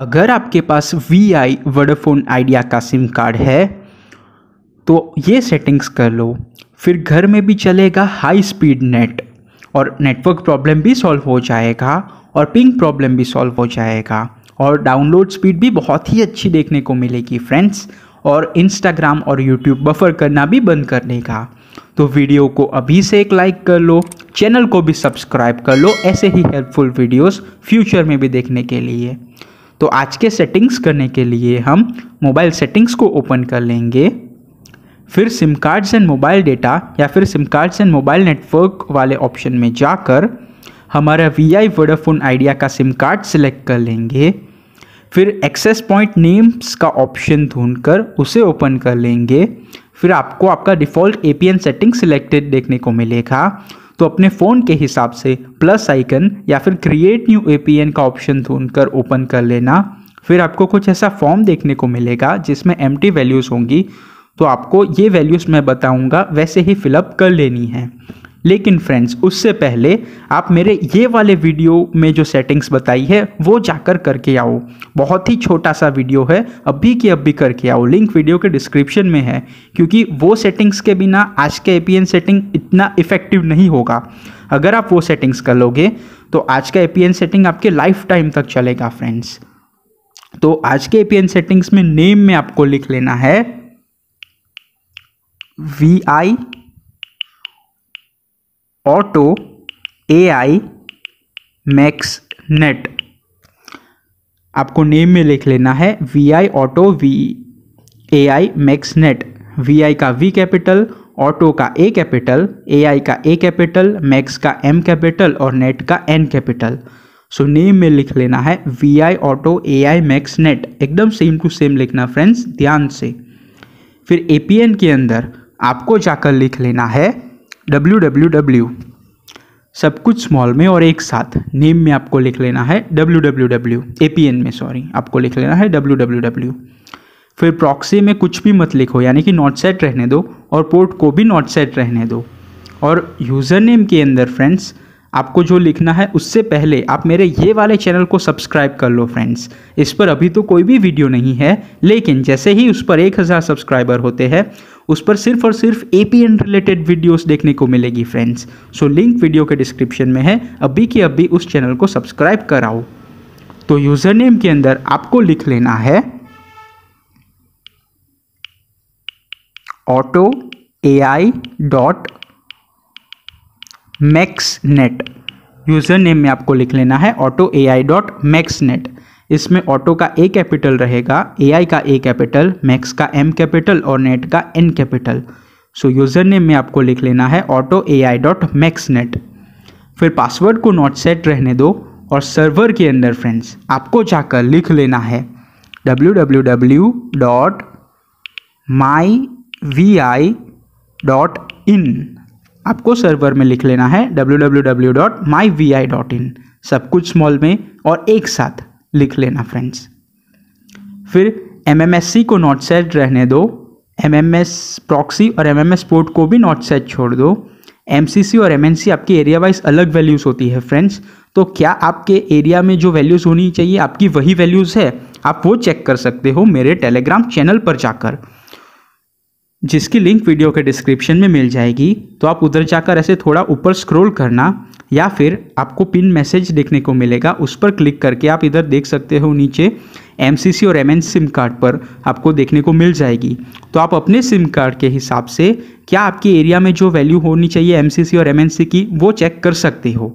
अगर आपके पास वी आई वडाफोन आइडिया का सिम कार्ड है तो ये सेटिंग्स कर लो फिर घर में भी चलेगा हाई स्पीड नेट और नेटवर्क प्रॉब्लम भी सॉल्व हो जाएगा और पिंग प्रॉब्लम भी सॉल्व हो जाएगा और डाउनलोड स्पीड भी बहुत ही अच्छी देखने को मिलेगी फ्रेंड्स और इंस्टाग्राम और यूट्यूब बफर करना भी बंद कर देगा तो वीडियो को अभी से एक लाइक कर लो चैनल को भी सब्सक्राइब कर लो ऐसे ही हेल्पफुल वीडियोस फ्यूचर में भी देखने के लिए तो आज के सेटिंग्स करने के लिए हम मोबाइल सेटिंग्स को ओपन कर लेंगे फिर SIM cards and mobile data या फिर SIM cards and mobile network वाले ऑप्शन में जाकर हमारा वी आई वोडाफोन आइडिया का सिम कार्ड सिलेक्ट कर लेंगे फिर एक्सेस पॉइंट नेम्स का ऑप्शन ढूंढकर उसे ओपन कर लेंगे फिर आपको आपका default A P N setting selected देखने को मिलेगा तो अपने फ़ोन के हिसाब से प्लस आइकन या फिर क्रिएट न्यू ए का ऑप्शन ढूंढकर ओपन कर लेना फिर आपको कुछ ऐसा फॉर्म देखने को मिलेगा जिसमें एम वैल्यूज़ होंगी तो आपको ये वैल्यूज़ मैं बताऊँगा वैसे ही फिलअप कर लेनी है लेकिन फ्रेंड्स उससे पहले आप मेरे ये वाले वीडियो में जो सेटिंग्स बताई है वो जाकर करके आओ बहुत ही छोटा सा वीडियो है अभी की अभी करके आओ लिंक वीडियो के डिस्क्रिप्शन में है क्योंकि वो सेटिंग्स के बिना आज के ए सेटिंग इतना इफेक्टिव नहीं होगा अगर आप वो सेटिंग्स कर लोगे तो आज का ए सेटिंग आपके लाइफ टाइम तक चलेगा फ्रेंड्स तो आज के ए सेटिंग्स में नेम में आपको लिख लेना है V I auto AI max net आपको नेम में लिख लेना है V I auto V A I max net V I का वी कैपिटल ऑटो का ए कैपिटल ए आई का ए कैपिटल मैक्स का एम कैपिटल और नेट का एन कैपिटल सो नेम में लिख लेना है V I auto A I max net एकदम सेम टू सेम लिखना फ्रेंड्स ध्यान से फिर ए पी एन के अंदर आपको जाकर लिख लेना है डब्ल्यू डब्ल्यू डब्ल्यू सब कुछ स्मॉल में और एक साथ नेम में आपको लिख लेना है W W W A P N में सॉरी आपको लिख लेना है डब्ल्यू डब्ल्यू डब्ल्यू फिर प्रॉक्सी में कुछ भी मत लिखो यानी कि नॉट सेट रहने दो और पोर्ट को भी नॉट सेट रहने दो और यूज़र नेम के अंदर फ्रेंड्स आपको जो लिखना है उससे पहले आप मेरे ये वाले चैनल को सब्सक्राइब कर लो फ्रेंड्स इस पर अभी तो कोई भी वीडियो नहीं है लेकिन जैसे ही उस पर एक हज़ार सब्सक्राइबर होते हैं उस पर सिर्फ और सिर्फ A P N related videos देखने को मिलेगी फ्रेंड्स सो लिंक वीडियो के डिस्क्रिप्शन में है अभी के अभी उस चैनल को सब्सक्राइब कराओ तो यूज़र नेम के अंदर आपको लिख लेना है auto A I dot max net user name में आपको लिख लेना है auto A I dot max net इसमें ऑटो का ए कैपिटल रहेगा एआई का ए कैपिटल मैक्स का एम कैपिटल और नेट का N capital so user name में आपको लिख लेना है auto A I dot max net फिर पासवर्ड को नॉट सेट रहने दो और सर्वर के अंदर फ्रेंड्स आपको जाकर लिख लेना है W W W dot my V I dot in आपको सर्वर में लिख लेना है W W W dot my V I dot in सब कुछ स्मॉल में और एक साथ लिख लेना फ्रेंड्स फिर एमएमएससी को नॉट सेट रहने दो एमएमएस प्रॉक्सी और एमएमएस पोर्ट को भी नॉट सेट छोड़ दो एमसीसी और एमएनसी आपके एरिया वाइज अलग वैल्यूज़ होती है फ्रेंड्स तो क्या आपके एरिया में जो वैल्यूज़ होनी चाहिए आपकी वही वैल्यूज़ है आप वो चेक कर सकते हो मेरे टेलीग्राम चैनल पर जाकर जिसकी लिंक वीडियो के डिस्क्रिप्शन में मिल जाएगी तो आप उधर जाकर ऐसे थोड़ा ऊपर स्क्रोल करना या फिर आपको पिन मैसेज देखने को मिलेगा उस पर क्लिक करके आप इधर देख सकते हो नीचे एम और एम सिम कार्ड पर आपको देखने को मिल जाएगी तो आप अपने सिम कार्ड के हिसाब से क्या आपके एरिया में जो वैल्यू होनी चाहिए एम और एम की वो चेक कर सकते हो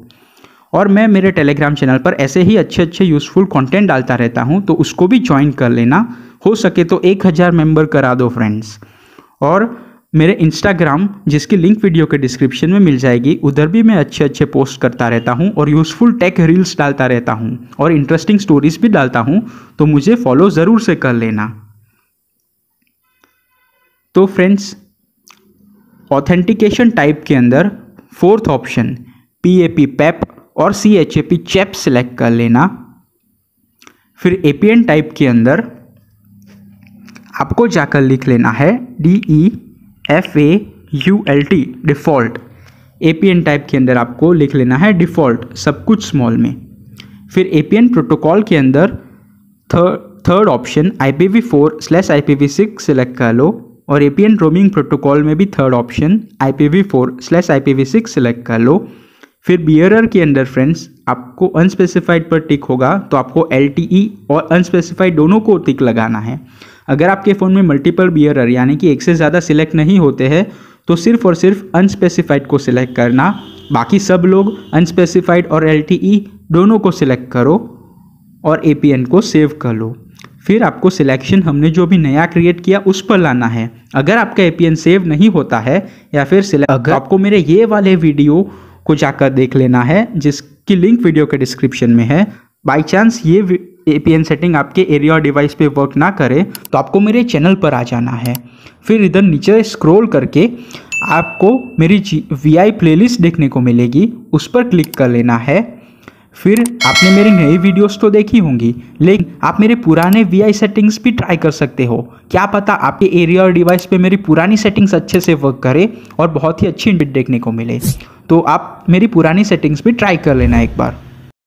और मैं मेरे टेलीग्राम चैनल पर ऐसे ही अच्छे अच्छे यूज़फुल कंटेंट डालता रहता हूँ तो उसको भी ज्वाइन कर लेना हो सके तो एक हज़ार मेम्बर करा दो फ्रेंड्स और मेरे इंस्टाग्राम जिसकी लिंक वीडियो के डिस्क्रिप्शन में मिल जाएगी उधर भी मैं अच्छे अच्छे पोस्ट करता रहता हूँ और यूज़फुल टेक रील्स डालता रहता हूँ और इंटरेस्टिंग स्टोरीज भी डालता हूँ तो मुझे फॉलो ज़रूर से कर लेना तो फ्रेंड्स ऑथेंटिकेशन टाइप के अंदर fourth option P A P PAP और C H A P CHAP select कर लेना फिर ए पी एन टाइप के अंदर आपको जाकर लिख लेना है D E e F A U L T default A P N type के अंदर आपको लिख लेना है डिफ़ॉल्ट सब कुछ स्मॉल में फिर ए पी एन प्रोटोकॉल के अंदर third option I P V four slash I P V six select कर लो और A P N roaming protocol में भी third option I P V four slash I P V six select कर लो फिर बियरर के अंदर फ्रेंड्स आपको अनस्पेसिफाइड पर टिक होगा तो आपको एल टी ई और अनस्पेसिफाइड दोनों को टिक लगाना है अगर आपके फ़ोन में मल्टीपल बियरर यानी कि एक से ज़्यादा सिलेक्ट नहीं होते हैं तो सिर्फ और सिर्फ अनस्पेसिफाइड को सिलेक्ट करना बाकी सब लोग अनस्पेसिफाइड और एल e दोनों को सिलेक्ट करो और ए को सेव कर लो फिर आपको सिलेक्शन हमने जो भी नया क्रिएट किया उस पर लाना है अगर आपका ए सेव नहीं होता है या फिर अगर तो आपको मेरे ये वाले वीडियो को जाकर देख लेना है जिसकी लिंक वीडियो के डिस्क्रिप्शन में है बाई चांस ये एपीएन सेटिंग आपके एरिया और डिवाइस पे वर्क ना करे तो आपको मेरे चैनल पर आ जाना है फिर इधर नीचे स्क्रॉल करके आपको मेरी जी वी आई प्लेलिस्ट देखने को मिलेगी उस पर क्लिक कर लेना है फिर आपने मेरी नई वीडियोस तो देखी होंगी लेकिन आप मेरे पुराने वी आई सेटिंग्स भी ट्राई कर सकते हो क्या पता आपके एरिया और डिवाइस पे मेरी पुरानी सेटिंग्स अच्छे से वर्क करे और बहुत ही अच्छी देखने को मिले तो आप मेरी पुरानी सेटिंग्स भी ट्राई कर लेना एक बार